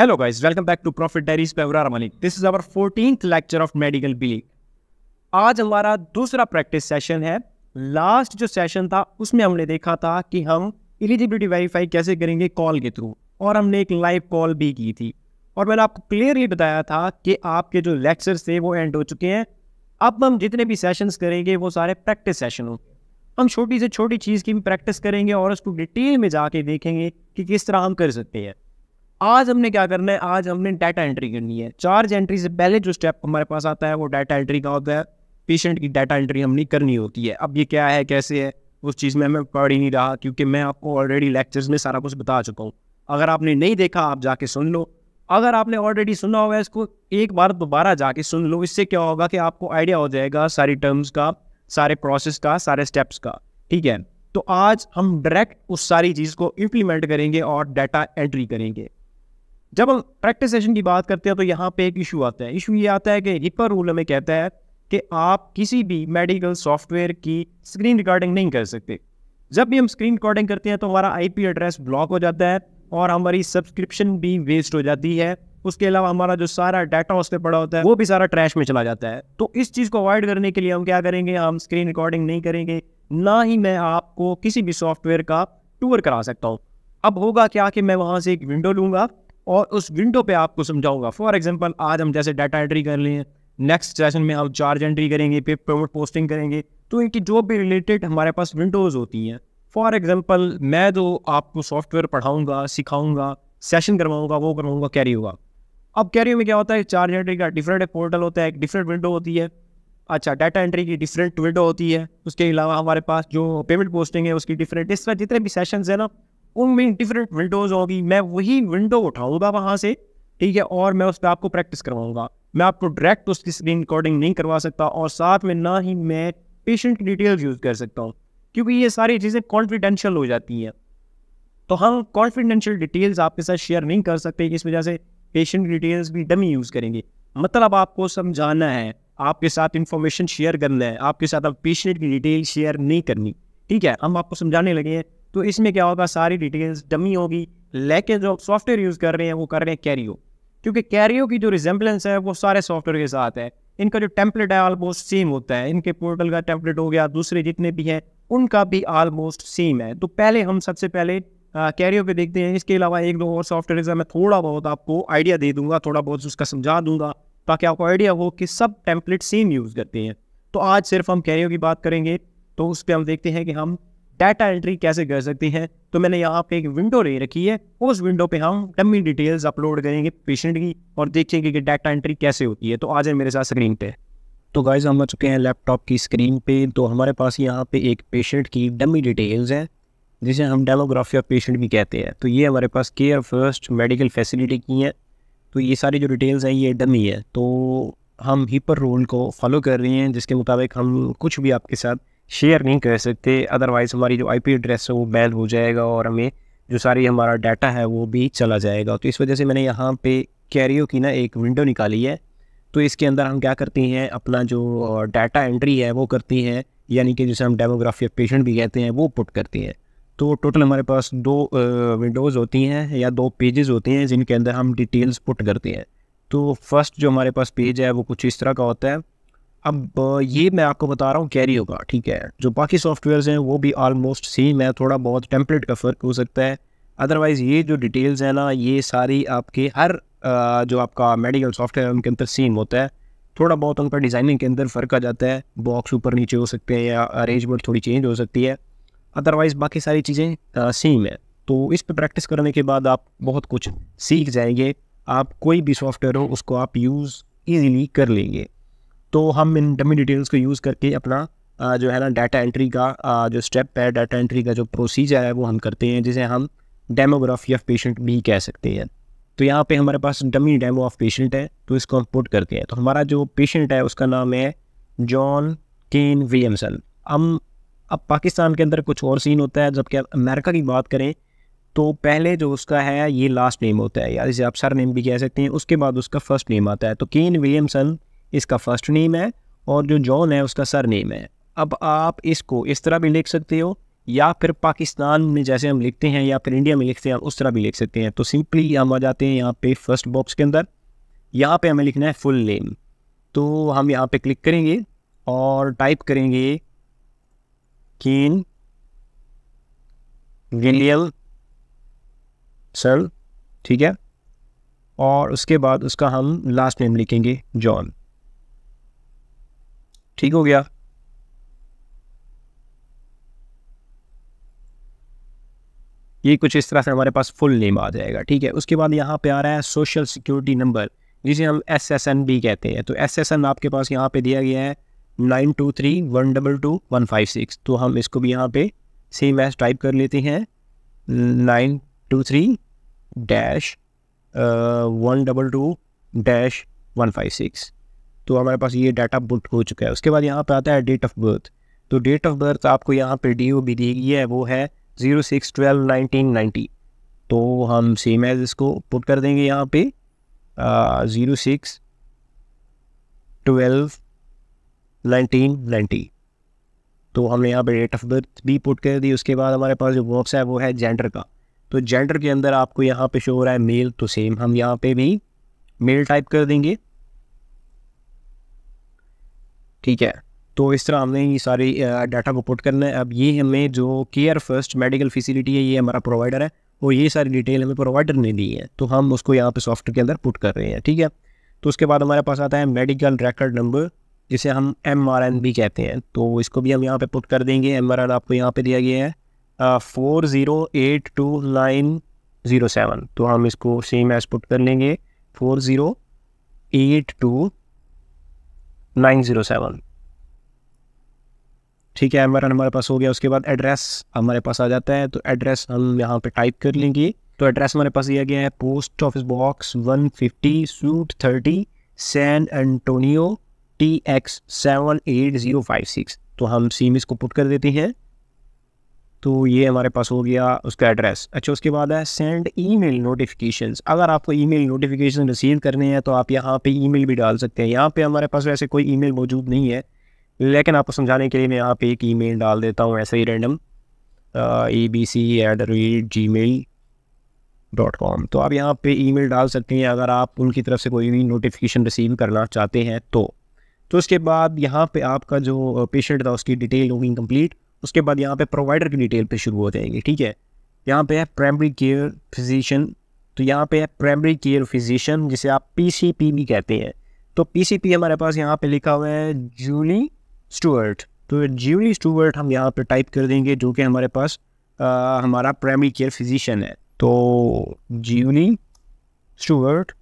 Hello guys, welcome back to Profit Diaries by Urara Malik. This is our 14th lecture of Medical B. आज हमारा दूसरा practice session है last जो session था उसमें हमने देखा था कि हम एलिजिबिलिटी वेरीफाई कैसे करेंगे कॉल के थ्रू और हमने एक लाइव कॉल भी की थी और मैंने आपको क्लियरली बताया था कि आपके जो लेक्चर्स थे वो एंड हो चुके हैं अब हम जितने भी सेशंस करेंगे वो सारे प्रैक्टिस सेशन होंगे हम छोटी से छोटी चीज़ की भी प्रैक्टिस करेंगे और उसको डिटेल में जाके देखेंगे कि किस तरह हम कर सकते हैं आज हमने क्या करना है आज हमने डाटा एंट्री करनी है चार्ज एंट्री से पहले जो स्टेप हमारे पास आता है वो डाटा एंट्री का होता है पेशेंट की डाटा एंट्री हमने करनी होती है अब ये क्या है कैसे है उस चीज़ में हमें पढ़ ही नहीं रहा क्योंकि मैं आपको ऑलरेडी लेक्चर्स में सारा कुछ बता चुका हूँ अगर आपने नहीं देखा आप जाके सुन लो अगर आपने ऑलरेडी सुना होगा इसको एक बार दोबारा जाके सुन लो इससे क्या होगा कि आपको आइडिया हो जाएगा सारी टर्म्स का सारे प्रोसेस का सारे स्टेप्स का ठीक है तो आज हम डायरेक्ट उस सारी चीज़ को इम्प्लीमेंट करेंगे और डाटा एंट्री करेंगे जब हम प्रैक्टिस सेशन की बात करते हैं तो यहाँ पे एक इशू आता है इशू ये आता है कि हिपर रूल हमें कहता है कि आप किसी भी मेडिकल सॉफ्टवेयर की स्क्रीन रिकॉर्डिंग नहीं कर सकते जब भी हम स्क्रीन रिकॉर्डिंग करते हैं तो हमारा आईपी एड्रेस ब्लॉक हो जाता है और हमारी सब्सक्रिप्शन भी वेस्ट हो जाती है उसके अलावा हमारा जो सारा डाटा उस पर पड़ा होता है वो भी सारा ट्रैश में चला जाता है तो इस चीज़ को अवॉइड करने के लिए हम क्या करेंगे हम स्क्रीन रिकॉर्डिंग नहीं करेंगे ना ही मैं आपको किसी भी सॉफ्टवेयर का टूर करा सकता हूँ अब होगा क्या कि मैं वहाँ से एक विंडो लूँगा और उस विंडो पे आपको समझाऊंगा फॉर एग्ज़ाम्पल आज हम जैसे डाटा एंट्री कर लिए नेक्स्ट सेशन में हम चार्ज एंट्री करेंगे पेमेंट पोस्टिंग करेंगे तो इनकी जो भी रिलेटेड हमारे पास विंडोज़ होती हैं फॉर एग्जाम्पल मैं जो तो आपको सॉफ्टवेयर पढ़ाऊँगा सिखाऊँगा सेशन करवाऊँगा वो करवाऊँगा कैरी होगा अब कैरी में क्या होता है चार्ज एंट्री का डिफरेंट एक पोर्टल होता है एक डिफरेंट विंडो होती है अच्छा डाटा एंट्री की डिफरेंट विंडो होती है उसके अलावा हमारे पास जो पेमेंट पोस्टिंग है उसकी डिफरेंट इस तरह जितने भी सेशन हैं ना उनमें डिफरेंट विंडोज़ होगी मैं वही विंडो उठाऊंगा वहां से ठीक है और मैं उस पर आपको प्रैक्टिस करवाऊंगा मैं आपको डायरेक्ट उसकी स्क्रीन रिकॉर्डिंग नहीं करवा सकता और साथ में ना ही मैं पेशेंट डिटेल्स यूज़ कर सकता हूँ क्योंकि ये सारी चीज़ें कॉन्फिडेंशियल हो जाती हैं तो हम कॉन्फिडेंशियल डिटेल्स आपके साथ शेयर नहीं कर सकते इस वजह से पेशेंट डिटेल्स भी डमी यूज़ करेंगे मतलब आपको समझाना है आपके साथ इंफॉर्मेशन शेयर करना है आपके साथ अब पेशेंट की डिटेल शेयर नहीं करनी ठीक है हम आपको समझाने लगे हैं तो इसमें क्या होगा सारी डिटेल्स डमी होगी लेकिन जो सॉफ्टवेयर यूज़ कर रहे हैं वो कर रहे हैं कैरियो क्योंकि कैरियो की जो रिजेम्बलेंस है वो सारे सॉफ्टवेयर के साथ है इनका जो टेम्पलेट है ऑलमोस्ट सेम होता है इनके पोर्टल का टेम्पलेट हो गया दूसरे जितने भी हैं उनका भी ऑलमोस्ट सेम है तो पहले हम सबसे पहले कैरियो पे देखते हैं इसके अलावा एक दो और सॉफ्टवेयर मैं थोड़ा बहुत आपको आइडिया दे दूंगा थोड़ा बहुत उसका समझा दूंगा ताकि आपको आइडिया हो कि सब टेम्पलेट सेम यूज़ करते हैं तो आज सिर्फ हम कैरियो की बात करेंगे तो उस पर हम देखते हैं कि हम डाटा एंट्री कैसे कर सकते हैं तो मैंने यहाँ पे एक विंडो ले रखी है उस विंडो पे हम डमी डिटेल्स अपलोड करेंगे पेशेंट की और देखेंगे कि डाटा एंट्री कैसे होती है तो आ जाए मेरे साथ स्क्रीन पे तो गाइज हम आ चुके हैं लैपटॉप की स्क्रीन पे तो हमारे पास यहाँ पे एक पेशेंट की डमी डिटेल्स है जिसे हम डेमोग्राफी ऑफ पेशेंट भी कहते हैं तो ये हमारे पास केयर फर्स्ट मेडिकल फैसिलिटी की है तो ये सारी जो डिटेल्स हैं ये डमी है तो हम हीपर रोल को फॉलो कर रहे हैं जिसके मुताबिक हम कुछ भी आपके साथ शेयर नहीं कर सकते अदरवाइज़ हमारी जो आईपी एड्रेस है वो बैन हो जाएगा और हमें जो सारी हमारा डाटा है वो भी चला जाएगा तो इस वजह से मैंने यहाँ पे कैरियो की ना एक विंडो निकाली है तो इसके अंदर हम क्या करते हैं अपना जो डाटा एंट्री है वो करती हैं यानी कि जैसे हम डेमोग्राफी ऑफ पेशेंट भी कहते हैं वो पुट करती हैं तो टोटल हमारे पास दो विंडोज़ होती हैं या दो पेजेस होते हैं जिनके अंदर हम डिटेल्स पुट करते हैं तो फर्स्ट जो हमारे पास पेज है वो कुछ इस तरह का होता है अब ये मैं आपको बता रहा हूँ कैरी होगा ठीक है जो बाकी सॉफ्टवेयर्स हैं वो भी ऑलमोस्ट सेम है थोड़ा बहुत टेम्पलेट का फ़र्क हो सकता है अदरवाइज़ ये जो डिटेल्स हैं ना ये सारी आपके हर जो आपका मेडिकल सॉफ्टवेयर है उनके अंदर सेम होता है थोड़ा बहुत उनका डिज़ाइनिंग के अंदर फ़र्क आ जाता है बॉक्स ऊपर नीचे हो सकते हैं या अरेंजमेंट थोड़ी चेंज हो सकती है अदरवाइज़ बाकी सारी चीज़ें सेम है तो इस पर प्रैक्टिस करने के बाद आप बहुत कुछ सीख जाएंगे आप कोई भी सॉफ्टवेयर हो उसको आप यूज़ ईजीली कर लेंगे तो हम इन डमी डिटेल्स को यूज़ करके अपना जो है ना डाटा एंट्री का जो स्टेप है डाटा एंट्री का जो प्रोसीजर है वो हम करते हैं जिसे हम डेमोग्राफी ऑफ पेशेंट भी कह सकते हैं तो यहाँ पे हमारे पास डमी डेमो ऑफ पेशेंट है तो इसको हम पुट करते हैं तो हमारा जो पेशेंट है उसका नाम है जॉन केन विलियमसन हम अब पाकिस्तान के अंदर कुछ और सीन होता है जबकि अमेरिका की बात करें तो पहले जो उसका है ये लास्ट नेम होता है या इसे आप सर नेम भी कह सकते हैं उसके बाद उसका फर्स्ट नेम आता है तो केन विलियमसन इसका फर्स्ट नेम है और जो जॉन है उसका सर नेम है अब आप इसको इस तरह भी लिख सकते हो या फिर पाकिस्तान में जैसे हम लिखते हैं या फिर इंडिया में लिखते हैं उस तरह भी लिख सकते हैं तो सिंपली हम आ जाते हैं यहाँ पे फर्स्ट बॉक्स के अंदर यहाँ पे हमें लिखना है फुल नेम तो हम यहाँ पे क्लिक करेंगे और टाइप करेंगे कीन गिलियल सर ठीक है और उसके बाद उसका हम लास्ट नेम लिखेंगे जॉन ठीक हो गया ये कुछ इस तरह से हमारे पास फुल नेम आ जाएगा ठीक है उसके बाद यहाँ पे आ रहा है सोशल सिक्योरिटी नंबर जिसे हम एस एस एन भी कहते हैं तो एस एस एन आपके पास यहाँ पे दिया गया है nine two three one double two one five six तो हम इसको भी यहाँ पे सेम एस टाइप कर लेते हैं nine two three dash one double two dash one five six तो हमारे पास ये डाटा बुट हो चुका है उसके बाद यहाँ पर आता है डेट ऑफ बर्थ तो डेट ऑफ बर्थ आपको यहाँ पर डी ओ भी दी गई है वो है zero six twelve nineteen ninety तो हम सेम एज इसको पुट कर देंगे यहाँ पे zero six twelve nineteen ninety तो हमने यहाँ पे डेट ऑफ बर्थ भी पुट कर दी उसके बाद हमारे पास जो बॉक्स है वो है जेंडर का तो जेंडर के अंदर आपको यहाँ पे शो हो रहा है मेल तो सेम हम यहाँ पे भी मेल टाइप कर देंगे ठीक है तो इस तरह हमने ये सारे डाटा को पुट करना है अब ये हमें जो केयर फर्स्ट मेडिकल फैसिलिटी है ये हमारा प्रोवाइडर है और ये सारी डिटेल हमें प्रोवाइडर ने दी है तो हम उसको यहाँ पे सॉफ्टवेयर के अंदर पुट कर रहे हैं ठीक है तो उसके बाद हमारे पास आता है मेडिकल रिकॉर्ड नंबर जिसे हम एम आर एन भी कहते हैं तो इसको भी हम यहाँ पर पुट कर देंगे एम आर एन आपको यहाँ पर दिया गया है four zero eight two nine zero seven तो हम इसको सेम एज पुट कर लेंगे four zero eight two nine zero seven ठीक है एनवायरन हमारे पास हो गया उसके बाद एड्रेस हमारे पास आ जाता है तो एड्रेस हम यहाँ पे टाइप कर लेंगे तो एड्रेस हमारे पास दिया गया है post office box 150 suite 30 San Antonio T X seven eight zero five six तो हम सीम इसको पुट कर देते हैं तो ये हमारे पास हो गया उसका एड्रेस अच्छा उसके बाद है सेंड ईमेल नोटिफिकेशंस अगर आपको ईमेल नोटिफिकेशन रिसीव करने हैं तो आप यहाँ पे ईमेल भी डाल सकते हैं यहाँ पे हमारे पास वैसे कोई ईमेल मौजूद नहीं है लेकिन आपको समझाने के लिए मैं यहाँ पे एक ईमेल डाल देता हूँ ऐसे ही random A B C at the rate gmail dot com तो आप यहाँ ई मेल डाल सकते हैं अगर आप उनकी तरफ से कोई भी नोटिफिकेशन रिसीव करना चाहते हैं तो तो उसके बाद यहाँ पर आपका जो पेशेंट था उसकी डिटेल होगी कम्प्लीट उसके बाद यहाँ पे प्रोवाइडर की डिटेल पे शुरू हो जाएंगे ठीक है यहाँ पे है प्राइमरी केयर फिजिशियन तो यहाँ पे है प्राइमरी केयर फिजिशियन जिसे आप पीसीपी भी कहते हैं तो पीसीपी हमारे पास यहाँ पे लिखा हुआ है जूली स्टूअर्ट तो जूली स्टूअर्ट हम यहाँ पे टाइप कर देंगे जो कि हमारे पास आ, हमारा प्राइमरी केयर फिजिशियन है तो जूली स्टूअर्ट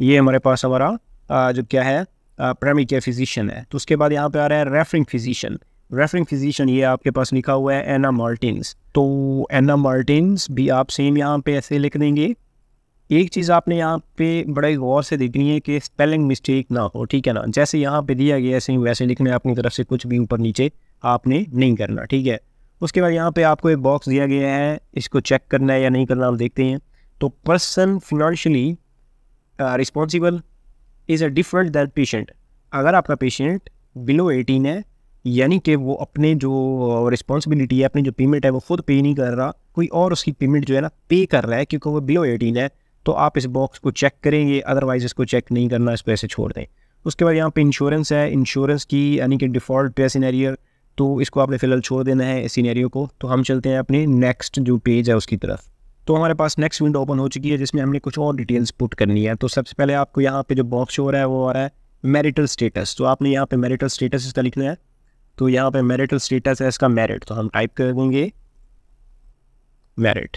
ये हमारे पास हमारा आ, जो क्या है प्राइमरी केयर फिजिशियन है तो उसके बाद यहाँ पे आ रहा है रेफरिंग फिजिशियन रेफरिंग फिजिशियन ये आपके पास लिखा हुआ है एना मार्टिन्स तो एना मार्टिन्स भी आप सेम यहाँ पे ऐसे लिख देंगे एक चीज़ आपने यहाँ पे बड़े गौर से देखनी है कि स्पेलिंग मिस्टेक ना हो ठीक है ना जैसे यहाँ पे दिया गया ऐसे ही वैसे लिखना है अपनी तरफ से कुछ भी ऊपर नीचे आपने नहीं करना ठीक है उसके बाद यहाँ पे आपको एक बॉक्स दिया गया है इसको चेक करना है या नहीं करना आप देखते हैं तो person financially responsible is a different than patient अगर आपका पेशेंट बिलो एटीन है यानी कि वो अपने जो रिस्पॉन्सिबिलिटी है अपनी जो पेमेंट है वो खुद पे नहीं कर रहा कोई और उसकी पेमेंट जो है ना पे कर रहा है क्योंकि वो बिलो एटीन है तो आप इस बॉक्स को चेक करेंगे अदरवाइज इसको चेक नहीं करना इस पैसे छोड़ दें उसके बाद यहाँ पे इंश्योरेंस है इंश्योरेंस की यानी कि डिफ़ॉल्ट पे सीनेरियर तो इसको आपने फ़िलहाल छोड़ देना है इस सीनेरियो को तो हम चलते हैं अपने नेक्स्ट जो पेज है उसकी तरफ तो हमारे पास नेक्स्ट विंडो ओपन हो चुकी है जिसमें हमने कुछ और डिटेल्स पुट करनी है तो सबसे पहले आपको यहाँ पे जो बॉक्स हो रहा है वो आ रहा है मैरिटल स्टेटस तो आपने यहाँ पे मैरिटल स्टेटस इसका लिखना है तो यहाँ पे मेरिटल स्टेटस है इसका मेरिट तो हम टाइप कर देंगे मेरिट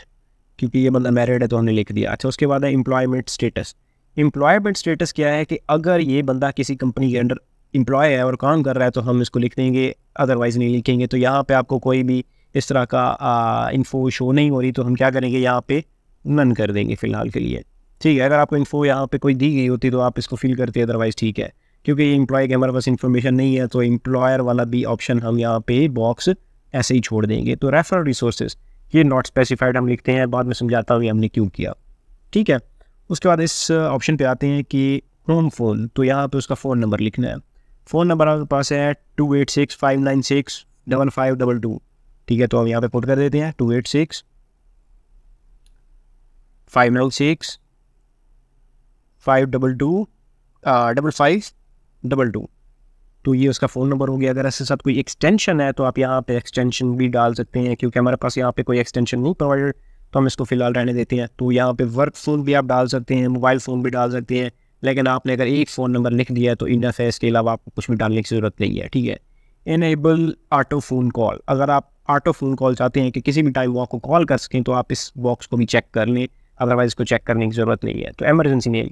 क्योंकि ये बंदा मतलब मेरिट है तो हमने लिख दिया अच्छा उसके बाद है एम्प्लॉयमेंट स्टेटस एम्प्लॉयमेंट स्टेटस क्या है कि अगर ये बंदा किसी कंपनी के अंडर एम्प्लॉय है और काम कर रहा है तो हम इसको लिख देंगे अदरवाइज़ नहीं लिखेंगे तो यहाँ पे आपको कोई भी इस तरह का इन्फो शो नहीं हो रही तो हम क्या करेंगे यहाँ पे नन कर देंगे फ़िलहाल के लिए ठीक है अगर आपको इन्फो यहाँ पे कोई दी गई होती तो आप इसको फिल करते अदरवाइज़ ठीक है क्योंकि इम्प्लॉय के हमारे पास इन्फॉर्मेशन नहीं है तो इम्प्लॉयर वाला भी ऑप्शन हम यहाँ पे बॉक्स ऐसे ही छोड़ देंगे तो रेफरल रिसोर्सेज ये नॉट स्पेसिफाइड हम लिखते हैं बाद में समझाता हूँ हमने क्यों किया ठीक है उसके बाद इस ऑप्शन uh, पे आते हैं कि होम फोन तो यहाँ पे उसका फ़ोन नंबर लिखना है फ़ोन नंबर आपके पास है two eight six five nine six double five double two ठीक है तो हम यहाँ पे पुट कर देते हैं two eight six five nine six five double two double five double two तो ये उसका फ़ोन नंबर हो गया अगर ऐसे साथ कोई एक्सटेंशन है तो आप यहाँ पे एक्सटेंशन भी डाल सकते हैं क्योंकि हमारे पास यहाँ पे कोई एक्सटेंशन नहीं प्रोवाइडेड तो हम इसको फ़िलहाल रहने देते हैं तो यहाँ पे वर्क फ़ोन भी आप डाल सकते हैं मोबाइल फ़ोन भी डाल सकते हैं लेकिन आपने अगर एक फ़ोन नंबर लिख दिया है तो इनफ है इसके अलावा आपको कुछ भी डालने की ज़रूरत नहीं है ठीक है इनेबल आटो फ़ोन कॉल अगर आप आटो फ़ोन कॉल चाहते हैं कि किसी भी टाइम वो आपको कॉल कर सकें तो आप इस बॉक्स को भी चेक कर लें अदरवाइज़ इसको चेक करने की ज़रूरत नहीं है तो एमरजेंसी नहीं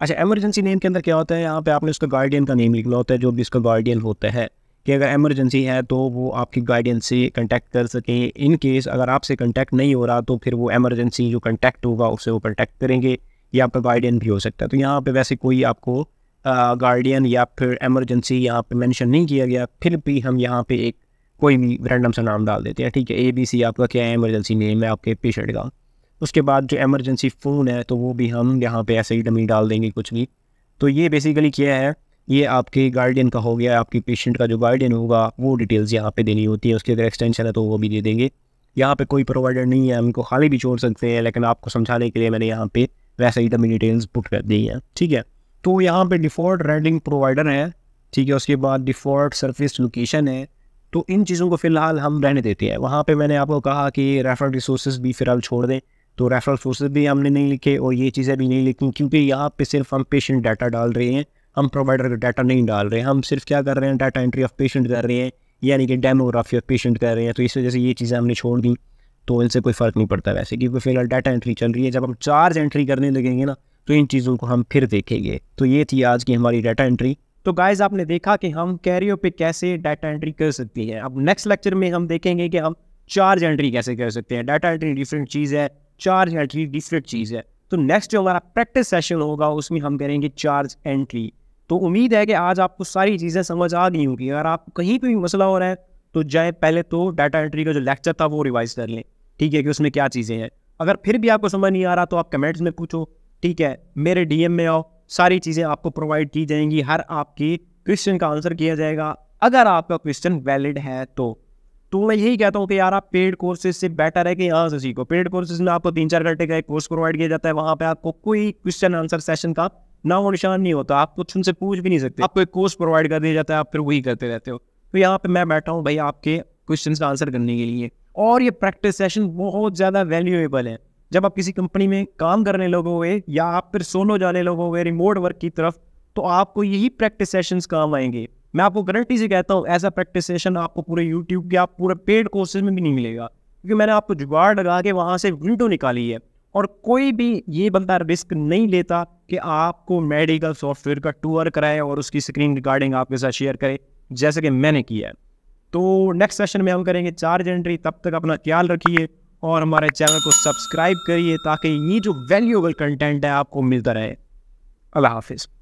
अच्छा एमरजेंसी नेम के अंदर क्या होता है यहाँ पे आपने उसका गार्डियन का नेम लिखना होता है जो भी इसका गार्डियन होता है कि अगर एमरजेंसी है तो वो आपकी गार्डियन से कंटैक्ट कर सके इन केस अगर आपसे कंटेक्ट नहीं हो रहा तो फिर वो एमरजेंसी जो कंटेक्ट होगा उससे वो कंटेक्ट करेंगे या आपका गार्डियन भी हो सकता है तो यहाँ पर वैसे कोई आपको गार्डियन या फिर एमरजेंसी यहाँ पर मैंशन नहीं किया गया फिर भी हम यहाँ पर एक कोई भी रैंडम सा नाम डाल देते हैं ठीक है ए बी सी आपका क्या है एमरजेंसी नेम है आपके पेशेंट का उसके बाद जो एमरजेंसी फ़ोन है तो वो भी हम यहाँ पे ऐसे ही डमी डाल देंगे कुछ भी तो ये बेसिकली क्या है ये आपके गार्डियन का हो गया आपके पेशेंट का जो गार्डियन होगा वो डिटेल्स यहाँ पे देनी होती है उसके अगर एक्सटेंशन है तो वो भी दे देंगे यहाँ पे कोई प्रोवाइडर नहीं है हमको खाली भी छोड़ सकते हैं लेकिन आपको समझाने के लिए मैंने यहाँ पर वैसे ही डमी डिटेल्स पुट कर दी है ठीक है तो यहाँ पर डिफ़ॉल्ट रेंडिंग प्रोवाइडर है ठीक है उसके बाद डिफ़ॉल्ट सर्विस लोकेशन है तो इन चीज़ों को फ़िलहाल हम रहने देते हैं वहाँ पर मैंने आपको कहा कि रेफर रिसोर्स भी फ़िलहाल छोड़ दें तो रेफरल सोर्सेज भी हमने नहीं लिखे और ये चीज़ें भी नहीं लिखी क्योंकि यहाँ पे सिर्फ हम पेशेंट डाटा डाल रहे हैं हम प्रोवाइडर का डाटा नहीं डाल रहे हैं हम सिर्फ क्या कर रहे हैं डाटा एंट्री ऑफ पेशेंट कर रहे हैं यानी कि डेमोग्राफी ऑफ पेशेंट कर रहे हैं तो इस वजह से ये चीज़ें हमने छोड़ दी तो इनसे कोई फ़र्क नहीं पड़ता वैसे क्योंकि फिलहाल डाटा एंट्री चल रही है जब हम चार्ज एंट्री करने लगेंगे ना तो इन चीज़ों को हम फिर देखेंगे तो ये थी आज की हमारी डाटा एंट्री तो गाइज आपने देखा कि हम कैरियो पे कैसे डाटा एंट्री कर सकती है अब नेक्स्ट लेक्चर में हम देखेंगे कि हम चार्ज एंट्री कैसे कर सकते हैं डाटा एंट्री डिफरेंट चीज़ है चार्ज एंट्री डिफरेंट चीज़ है तो नेक्स्ट जो हमारा प्रैक्टिस सेशन होगा उसमें हम करेंगे चार्ज एंट्री तो उम्मीद है कि आज आपको सारी चीज़ें समझ आ गई होंगी अगर आप कहीं पर भी मसला हो रहा है तो जाए पहले तो डाटा एंट्री का जो लेक्चर था वो रिवाइज कर लें ठीक है कि उसमें क्या चीज़ें हैं अगर फिर भी आपको समझ नहीं आ रहा तो आप कमेंट्स में पूछो ठीक है मेरे डीएम में आओ सारी चीज़ें आपको प्रोवाइड की जाएंगी हर आपकी क्वेश्चन का आंसर किया जाएगा अगर आपका क्वेश्चन वैलिड है तो तो मैं यही कहता हूँ कि यार आप पेड कोर्सेज से बेटर है कि यहाँ से सीखो पेड कोर्सेज में आपको तीन चार घंटे का एक कोर्स प्रोवाइड किया जाता है वहाँ पे आपको कोई क्वेश्चन आंसर सेशन का नामो निशान नहीं होता आप कुछ उनसे पूछ भी नहीं सकते आपको एक कोर्स प्रोवाइड कर दिया जाता है आप फिर वही करते रहते हो तो यहाँ पे मैं बैठा हूँ भाई आपके क्वेश्चन का आंसर करने के लिए और ये प्रैक्टिस सेशन बहुत ज़्यादा वैल्यूएबल है जब आप किसी कंपनी में काम करने लगोगे या आप फिर सोलो जाने लगोगे रिमोट वर्क की तरफ तो आपको यही प्रैक्टिस सेशंस काम आएंगे मैं आपको गारंटी से कहता हूँ एज अ प्रैक्टिसेशन आपको पूरे यूट्यूब के आप पूरे पेड कोर्सेज में भी नहीं मिलेगा क्योंकि मैंने आपको जुगाड़ लगा के वहाँ से विंडो निकाली है और कोई भी ये बंदा रिस्क नहीं लेता कि आपको मेडिकल सॉफ्टवेयर का टूर कराए और उसकी स्क्रीन रिकॉर्डिंग आपके साथ शेयर करे जैसे कि मैंने किया है तो नेक्स्ट सेशन में हम करेंगे चार जनवरी तब तक अपना ख्याल रखिए और हमारे चैनल को सब्सक्राइब करिए ताकि ये जो वैल्यूएबल कंटेंट है आपको मिलता रहे अल्लाह हाफिज़